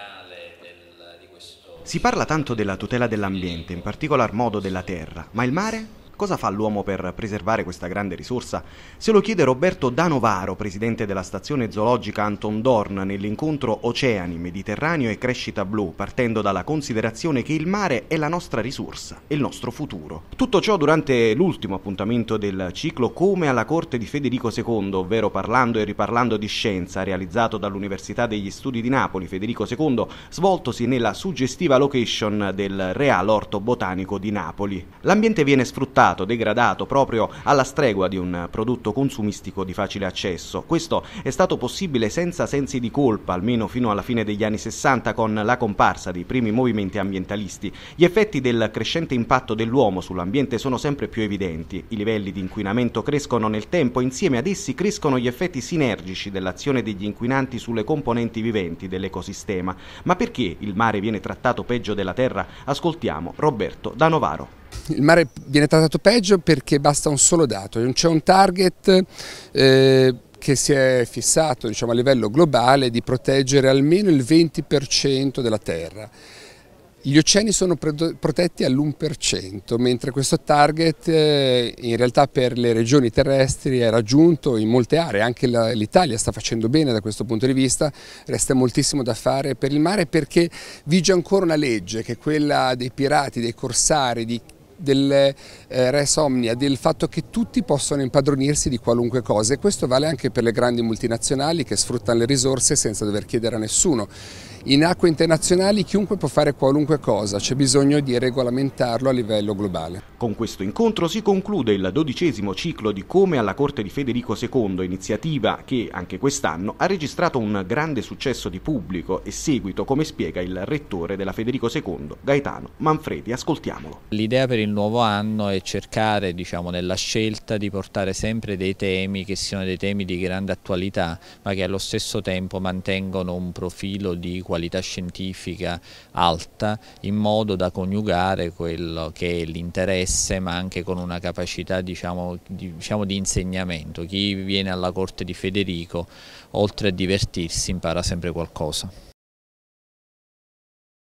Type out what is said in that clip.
finale del, di questo... Si parla tanto della tutela dell'ambiente, in particolar modo della terra, ma il mare? Cosa fa l'uomo per preservare questa grande risorsa? Se lo chiede Roberto Danovaro, presidente della stazione zoologica Anton Dorn, nell'incontro Oceani, Mediterraneo e Crescita Blu, partendo dalla considerazione che il mare è la nostra risorsa, è il nostro futuro. Tutto ciò durante l'ultimo appuntamento del ciclo Come alla corte di Federico II, ovvero parlando e riparlando di scienza, realizzato dall'Università degli Studi di Napoli Federico II, svoltosi nella suggestiva location del Real Orto Botanico di Napoli. L'ambiente viene sfruttato sfruttato, degradato proprio alla stregua di un prodotto consumistico di facile accesso. Questo è stato possibile senza sensi di colpa, almeno fino alla fine degli anni 60 con la comparsa dei primi movimenti ambientalisti. Gli effetti del crescente impatto dell'uomo sull'ambiente sono sempre più evidenti. I livelli di inquinamento crescono nel tempo, insieme ad essi crescono gli effetti sinergici dell'azione degli inquinanti sulle componenti viventi dell'ecosistema. Ma perché il mare viene trattato peggio della terra? Ascoltiamo Roberto da Novaro il mare viene trattato peggio perché basta un solo dato, c'è un target eh, che si è fissato diciamo, a livello globale di proteggere almeno il 20% della terra. Gli oceani sono protetti all'1%, mentre questo target eh, in realtà per le regioni terrestri è raggiunto in molte aree, anche l'Italia sta facendo bene da questo punto di vista, resta moltissimo da fare per il mare perché vige ancora una legge che è quella dei pirati, dei corsari, di del eh, res omnia, del fatto che tutti possono impadronirsi di qualunque cosa e questo vale anche per le grandi multinazionali che sfruttano le risorse senza dover chiedere a nessuno. In acque internazionali chiunque può fare qualunque cosa, c'è bisogno di regolamentarlo a livello globale. Con questo incontro si conclude il dodicesimo ciclo di Come alla Corte di Federico II, iniziativa che anche quest'anno ha registrato un grande successo di pubblico e seguito, come spiega il rettore della Federico II, Gaetano Manfredi. Ascoltiamolo. L'idea per il nuovo anno e cercare diciamo, nella scelta di portare sempre dei temi che siano dei temi di grande attualità ma che allo stesso tempo mantengono un profilo di qualità scientifica alta in modo da coniugare quello che è l'interesse ma anche con una capacità diciamo, di, diciamo, di insegnamento. Chi viene alla corte di Federico oltre a divertirsi impara sempre qualcosa.